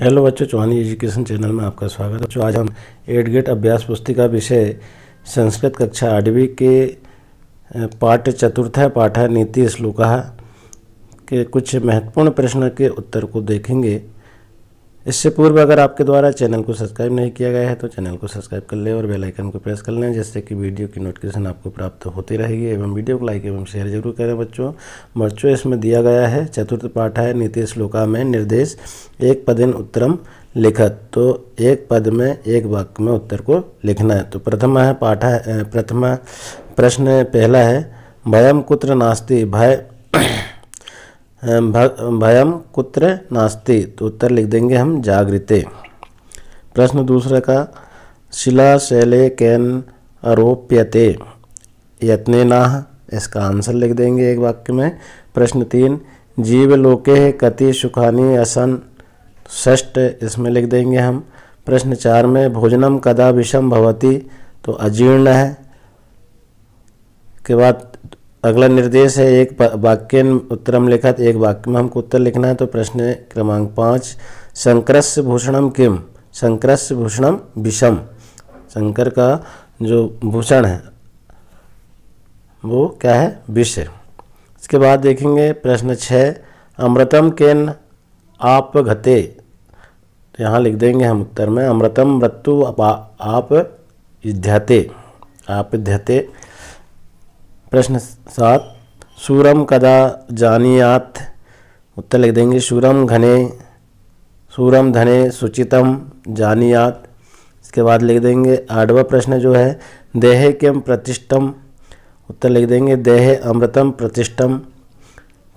hello बच्चों चौहानी education channel में आपका स्वागत है आज हम एट गेट अभ्यास पुस्तिका विषय संस्कृत कक्षा आठवीं के पाठ चतुर्थ पाठ है नीति श्लोक के कुछ महत्वपूर्ण प्रश्न के उत्तर को देखेंगे इससे पूर्व अगर आपके द्वारा चैनल को सब्सक्राइब नहीं किया गया है तो चैनल को सब्सक्राइब कर लें और बेल आइकन को प्रेस कर लें जिससे कि वीडियो की नोटिफिकेशन आपको प्राप्त होती रहेगी एवं वीडियो को लाइक एवं शेयर जरूर करें बच्चों बच्चों इसमें दिया गया है चतुर्थ पाठ है नीति श्लोका में निर्देश एक पदिन उत्तरम लिखत तो एक पद में एक वाक्य में उत्तर को लिखना है तो प्रथम है पाठा प्रथम प्रश्न पहला है भयम कुत्र नास्ति भय भयम कुत्र नास्ति तो उत्तर लिख देंगे हम जागृते प्रश्न दूसरा का शिला शैले कैन आरोप्यते यत्ने नाह इसका आंसर लिख देंगे एक वाक्य में प्रश्न तीन जीवलोके कति सुखानी असन षष्ट इसमें लिख देंगे हम प्रश्न चार में भोजनम कदा विषम भवती तो अजीर्ण है के बाद अगला निर्देश है एक वाक्य उत्तरम लिखा तो एक वाक्य में हमको उत्तर लिखना है तो प्रश्न क्रमांक पाँच शंकरस्य भूषणम किम शंकरस्य भूषणम विषम शंकर का जो भूषण है वो क्या है विष इसके बाद देखेंगे प्रश्न छः अमृतम केन आप घते तो यहाँ लिख देंगे हम उत्तर में अमृतम मृत्यु आप युद्धते आप युद्धते प्रश्न सात सूरम कदा जानियात उत्तर लिख देंगे सूरम घने सूरम धने सुचितम जानियात इसके बाद लिख देंगे आठवा प्रश्न जो है देहे किम प्रतिष्ठम उत्तर लिख देंगे देह अमृतम प्रतिष्ठम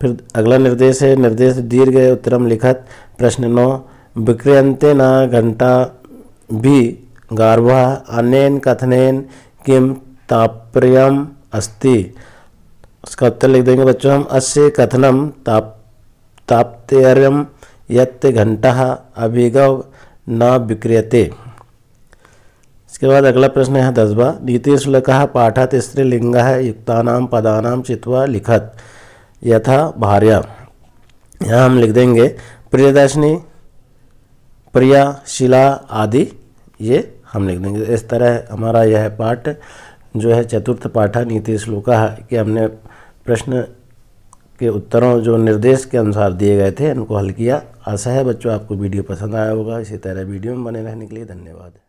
फिर अगला निर्देश है निर्देश दीर्घ उत्तरम लिखत प्रश्न नौ विक्रियंत न घंटा भी गार्भा अनेन कथनेन किम ताप्रियम अस्ति उसका उत्तर लिख देंगे बच्चों हम अस्य कथनम ताप ताप्तर्यम यत् घंटा अभिगव न विक्रियते इसके बाद अगला प्रश्न है दसवा नीतीश लकः स्त्रीलिंग युक्ता लिंग है चित्वा लिखत यथा भार्या यहाँ हम लिख देंगे प्रियदर्शनी प्रिया शिला आदि ये हम लिख देंगे इस तरह हमारा यह पाठ जो है चतुर्थ पाठा नीति श्लोका कि हमने प्रश्न के उत्तरों जो निर्देश के अनुसार दिए गए थे इनको हल किया आशा है बच्चों आपको वीडियो पसंद आया होगा इसी तरह वीडियो में बने रहने के लिए धन्यवाद